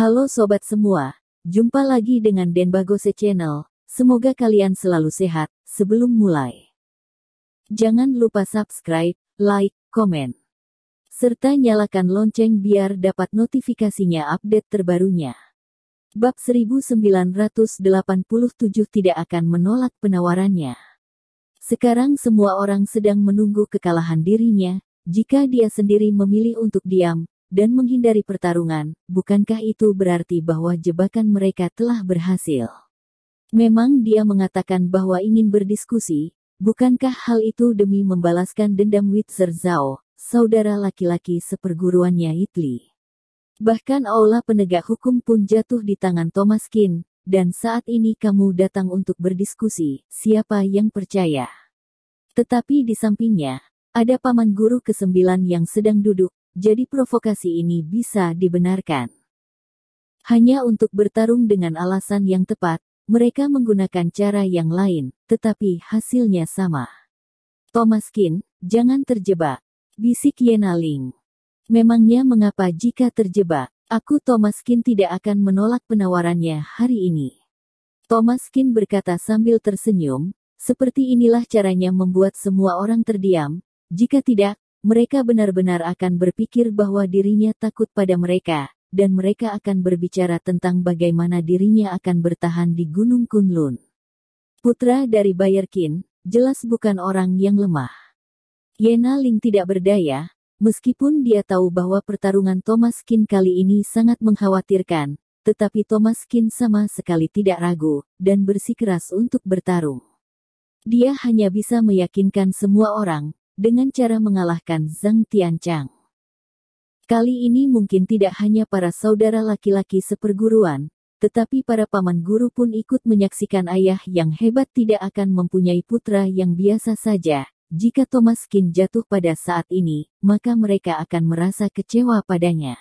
Halo sobat semua, jumpa lagi dengan Denbagose Channel. Semoga kalian selalu sehat. Sebelum mulai, jangan lupa subscribe, like, komen, serta nyalakan lonceng biar dapat notifikasinya update terbarunya. Bab 1987 tidak akan menolak penawarannya. Sekarang semua orang sedang menunggu kekalahan dirinya, jika dia sendiri memilih untuk diam, dan menghindari pertarungan, bukankah itu berarti bahwa jebakan mereka telah berhasil? Memang dia mengatakan bahwa ingin berdiskusi, bukankah hal itu demi membalaskan dendam Witzer Zhao, saudara laki-laki seperguruannya Itli? Bahkan aula penegak hukum pun jatuh di tangan Thomas Kin, dan saat ini kamu datang untuk berdiskusi, siapa yang percaya? Tetapi di sampingnya, ada paman guru kesembilan yang sedang duduk, jadi provokasi ini bisa dibenarkan. Hanya untuk bertarung dengan alasan yang tepat, mereka menggunakan cara yang lain, tetapi hasilnya sama. Thomas Kin, jangan terjebak. Bisik Yenaling. Memangnya mengapa jika terjebak, aku Thomas Kin tidak akan menolak penawarannya hari ini. Thomas Kin berkata sambil tersenyum, seperti inilah caranya membuat semua orang terdiam, jika tidak, mereka benar-benar akan berpikir bahwa dirinya takut pada mereka, dan mereka akan berbicara tentang bagaimana dirinya akan bertahan di Gunung Kunlun. Putra dari Bayerkin, jelas bukan orang yang lemah. Yena Ling tidak berdaya, meskipun dia tahu bahwa pertarungan Thomas Kin kali ini sangat mengkhawatirkan, tetapi Thomas Kin sama sekali tidak ragu, dan bersikeras untuk bertarung. Dia hanya bisa meyakinkan semua orang, dengan cara mengalahkan Zhang Tianchang. Kali ini mungkin tidak hanya para saudara laki-laki seperguruan, tetapi para paman guru pun ikut menyaksikan ayah yang hebat tidak akan mempunyai putra yang biasa saja. Jika Thomas Kin jatuh pada saat ini, maka mereka akan merasa kecewa padanya.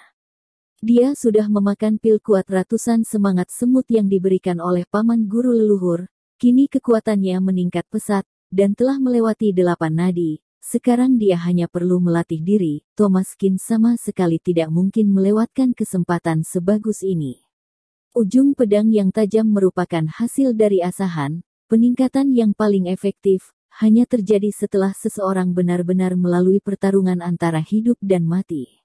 Dia sudah memakan pil kuat ratusan semangat semut yang diberikan oleh paman guru leluhur, kini kekuatannya meningkat pesat, dan telah melewati delapan nadi, sekarang dia hanya perlu melatih diri, Thomas Kin sama sekali tidak mungkin melewatkan kesempatan sebagus ini. Ujung pedang yang tajam merupakan hasil dari asahan, peningkatan yang paling efektif, hanya terjadi setelah seseorang benar-benar melalui pertarungan antara hidup dan mati.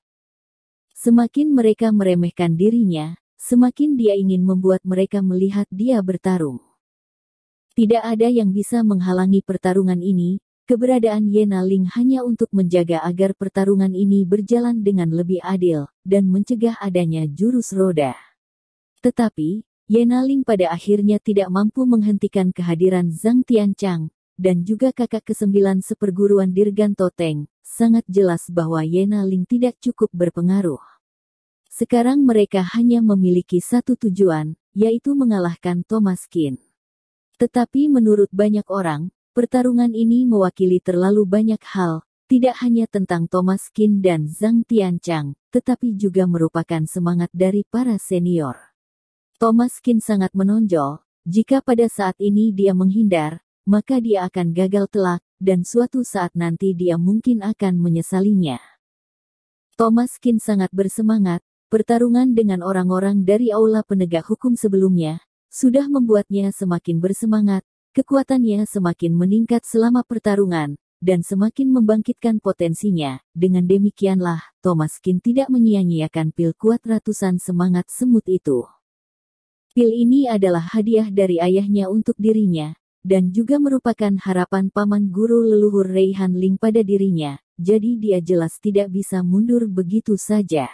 Semakin mereka meremehkan dirinya, semakin dia ingin membuat mereka melihat dia bertarung. Tidak ada yang bisa menghalangi pertarungan ini, Keberadaan Yena Ling hanya untuk menjaga agar pertarungan ini berjalan dengan lebih adil, dan mencegah adanya jurus roda. Tetapi, Yena Ling pada akhirnya tidak mampu menghentikan kehadiran Zhang Tianchang, dan juga kakak kesembilan seperguruan Dirgan Toteng, sangat jelas bahwa Yena Ling tidak cukup berpengaruh. Sekarang mereka hanya memiliki satu tujuan, yaitu mengalahkan Thomas Kin. Tetapi menurut banyak orang, Pertarungan ini mewakili terlalu banyak hal, tidak hanya tentang Thomas Kin dan Zhang Tianchang, tetapi juga merupakan semangat dari para senior. Thomas Kin sangat menonjol, jika pada saat ini dia menghindar, maka dia akan gagal telak, dan suatu saat nanti dia mungkin akan menyesalinya. Thomas Kin sangat bersemangat, pertarungan dengan orang-orang dari aula penegak hukum sebelumnya, sudah membuatnya semakin bersemangat, Kekuatannya semakin meningkat selama pertarungan, dan semakin membangkitkan potensinya. Dengan demikianlah, Thomas Kin tidak menyia-nyiakan pil kuat ratusan semangat semut itu. Pil ini adalah hadiah dari ayahnya untuk dirinya, dan juga merupakan harapan paman guru leluhur Reihan Ling pada dirinya, jadi dia jelas tidak bisa mundur begitu saja.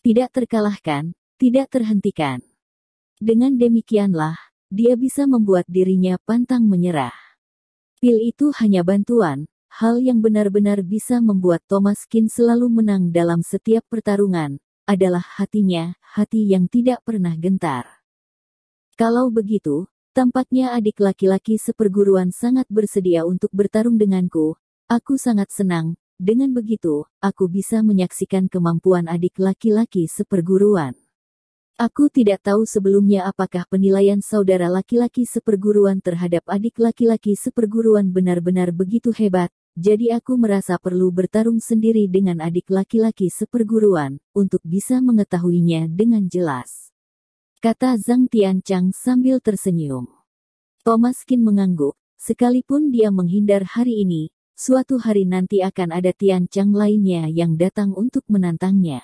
Tidak terkalahkan, tidak terhentikan. Dengan demikianlah, dia bisa membuat dirinya pantang menyerah. Pil itu hanya bantuan, hal yang benar-benar bisa membuat Thomas Kin selalu menang dalam setiap pertarungan, adalah hatinya, hati yang tidak pernah gentar. Kalau begitu, tampaknya adik laki-laki seperguruan sangat bersedia untuk bertarung denganku, aku sangat senang, dengan begitu, aku bisa menyaksikan kemampuan adik laki-laki seperguruan. Aku tidak tahu sebelumnya apakah penilaian saudara laki-laki seperguruan terhadap adik laki-laki seperguruan benar-benar begitu hebat, jadi aku merasa perlu bertarung sendiri dengan adik laki-laki seperguruan, untuk bisa mengetahuinya dengan jelas. Kata Zhang Tianchang sambil tersenyum. Thomas Kin mengangguk, sekalipun dia menghindar hari ini, suatu hari nanti akan ada Tianchang lainnya yang datang untuk menantangnya.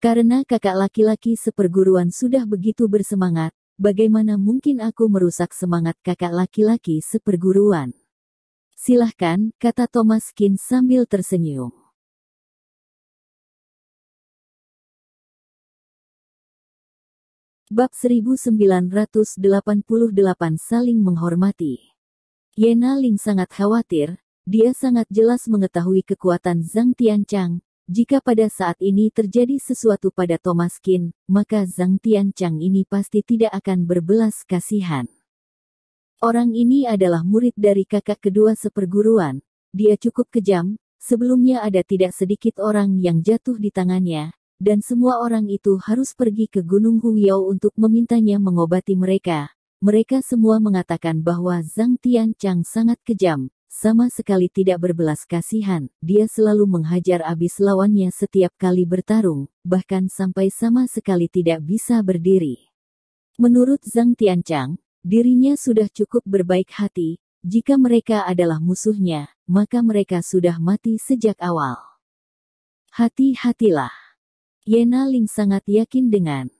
Karena kakak laki-laki seperguruan sudah begitu bersemangat, bagaimana mungkin aku merusak semangat kakak laki-laki seperguruan? Silahkan, kata Thomas Kin sambil tersenyum. Bab 1988 Saling Menghormati Yena Ling sangat khawatir, dia sangat jelas mengetahui kekuatan Zhang Tianchang, jika pada saat ini terjadi sesuatu pada Thomas Kin, maka Zhang Tianchang ini pasti tidak akan berbelas kasihan. Orang ini adalah murid dari kakak kedua seperguruan. Dia cukup kejam, sebelumnya ada tidak sedikit orang yang jatuh di tangannya, dan semua orang itu harus pergi ke Gunung Huyao untuk memintanya mengobati mereka. Mereka semua mengatakan bahwa Zhang Tianchang sangat kejam, sama sekali tidak berbelas kasihan, dia selalu menghajar abis lawannya setiap kali bertarung, bahkan sampai sama sekali tidak bisa berdiri. Menurut Zhang Tianchang, dirinya sudah cukup berbaik hati, jika mereka adalah musuhnya, maka mereka sudah mati sejak awal. Hati-hatilah. Yena Ling sangat yakin dengan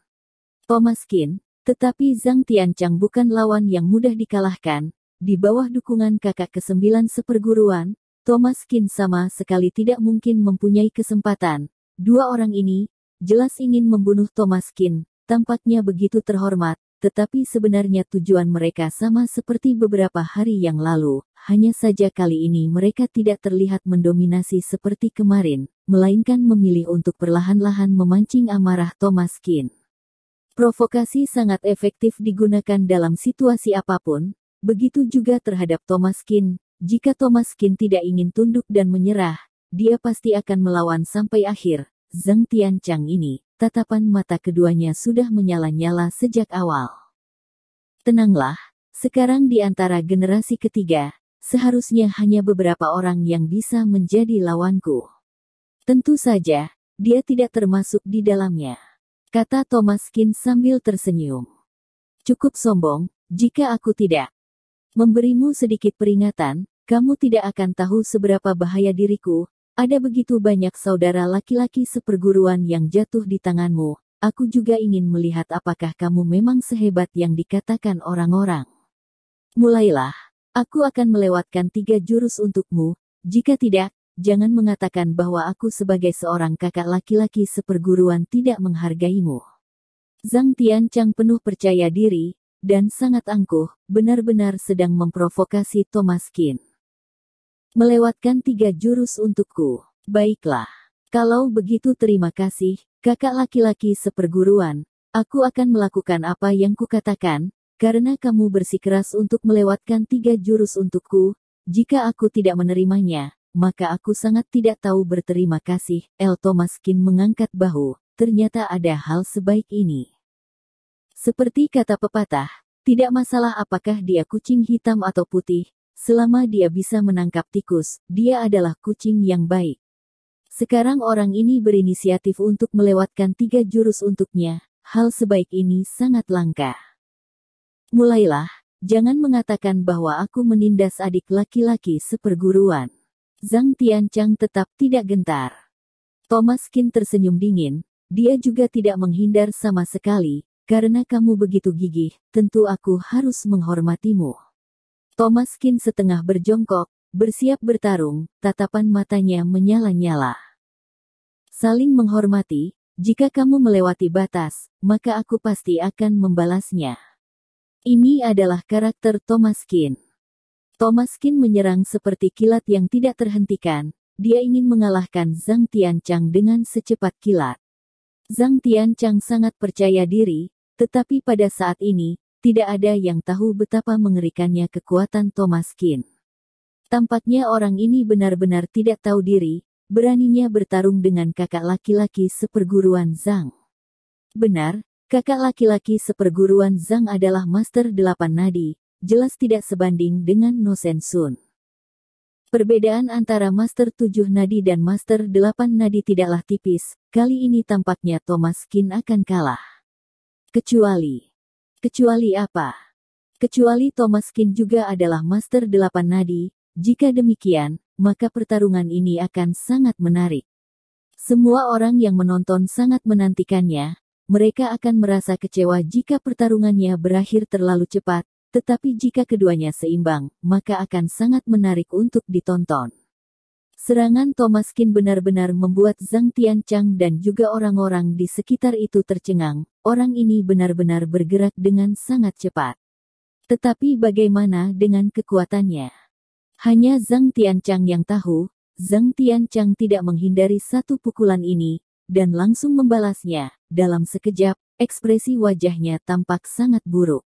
Thomas Kin, tetapi Zhang Tianchang bukan lawan yang mudah dikalahkan, di bawah dukungan kakak kesembilan seperguruan, Thomas Kin sama sekali tidak mungkin mempunyai kesempatan. Dua orang ini, jelas ingin membunuh Thomas Kin, tampaknya begitu terhormat, tetapi sebenarnya tujuan mereka sama seperti beberapa hari yang lalu, hanya saja kali ini mereka tidak terlihat mendominasi seperti kemarin, melainkan memilih untuk perlahan-lahan memancing amarah Thomas Kin. Provokasi sangat efektif digunakan dalam situasi apapun, Begitu juga terhadap Thomas Kin, jika Thomas Kin tidak ingin tunduk dan menyerah, dia pasti akan melawan sampai akhir. Zeng Tianchang ini, tatapan mata keduanya sudah menyala-nyala sejak awal. Tenanglah, sekarang di antara generasi ketiga, seharusnya hanya beberapa orang yang bisa menjadi lawanku. Tentu saja, dia tidak termasuk di dalamnya. Kata Thomas Kin sambil tersenyum. Cukup sombong, jika aku tidak, memberimu sedikit peringatan, kamu tidak akan tahu seberapa bahaya diriku, ada begitu banyak saudara laki-laki seperguruan yang jatuh di tanganmu, aku juga ingin melihat apakah kamu memang sehebat yang dikatakan orang-orang. Mulailah, aku akan melewatkan tiga jurus untukmu, jika tidak, jangan mengatakan bahwa aku sebagai seorang kakak laki-laki seperguruan tidak menghargaimu. Zhang Chang penuh percaya diri, dan sangat angkuh, benar-benar sedang memprovokasi Thomas Kin. Melewatkan tiga jurus untukku. Baiklah. Kalau begitu terima kasih, kakak laki-laki seperguruan. Aku akan melakukan apa yang kukatakan, karena kamu bersikeras untuk melewatkan tiga jurus untukku. Jika aku tidak menerimanya, maka aku sangat tidak tahu berterima kasih. El Tomaskin mengangkat bahu. Ternyata ada hal sebaik ini. Seperti kata pepatah, tidak masalah apakah dia kucing hitam atau putih, selama dia bisa menangkap tikus, dia adalah kucing yang baik. Sekarang orang ini berinisiatif untuk melewatkan tiga jurus untuknya, hal sebaik ini sangat langka. Mulailah, jangan mengatakan bahwa aku menindas adik laki-laki seperguruan. Zhang Tianchang tetap tidak gentar. Thomas Kin tersenyum dingin, dia juga tidak menghindar sama sekali, karena kamu begitu gigih, tentu aku harus menghormatimu. Thomas Kin setengah berjongkok, bersiap bertarung, tatapan matanya menyala-nyala. Saling menghormati, jika kamu melewati batas, maka aku pasti akan membalasnya. Ini adalah karakter Thomas Kin. Thomas Kin menyerang seperti kilat yang tidak terhentikan, dia ingin mengalahkan Zhang Tianchang dengan secepat kilat. Zhang Tianchang sangat percaya diri, tetapi pada saat ini, tidak ada yang tahu betapa mengerikannya kekuatan Thomas Tampaknya orang ini benar-benar tidak tahu diri, beraninya bertarung dengan kakak laki-laki seperguruan Zhang. Benar, kakak laki-laki seperguruan Zhang adalah Master Delapan Nadi, jelas tidak sebanding dengan Nosen Sun. Perbedaan antara Master tujuh Nadi dan Master delapan Nadi tidaklah tipis, kali ini tampaknya Thomas Kin akan kalah. Kecuali. Kecuali apa? Kecuali Thomas Kin juga adalah master delapan nadi, jika demikian, maka pertarungan ini akan sangat menarik. Semua orang yang menonton sangat menantikannya, mereka akan merasa kecewa jika pertarungannya berakhir terlalu cepat, tetapi jika keduanya seimbang, maka akan sangat menarik untuk ditonton. Serangan Thomaskin benar-benar membuat Zhang Tianchang dan juga orang-orang di sekitar itu tercengang. Orang ini benar-benar bergerak dengan sangat cepat. Tetapi bagaimana dengan kekuatannya? Hanya Zhang Tianchang yang tahu, Zhang Tianchang tidak menghindari satu pukulan ini, dan langsung membalasnya. Dalam sekejap, ekspresi wajahnya tampak sangat buruk.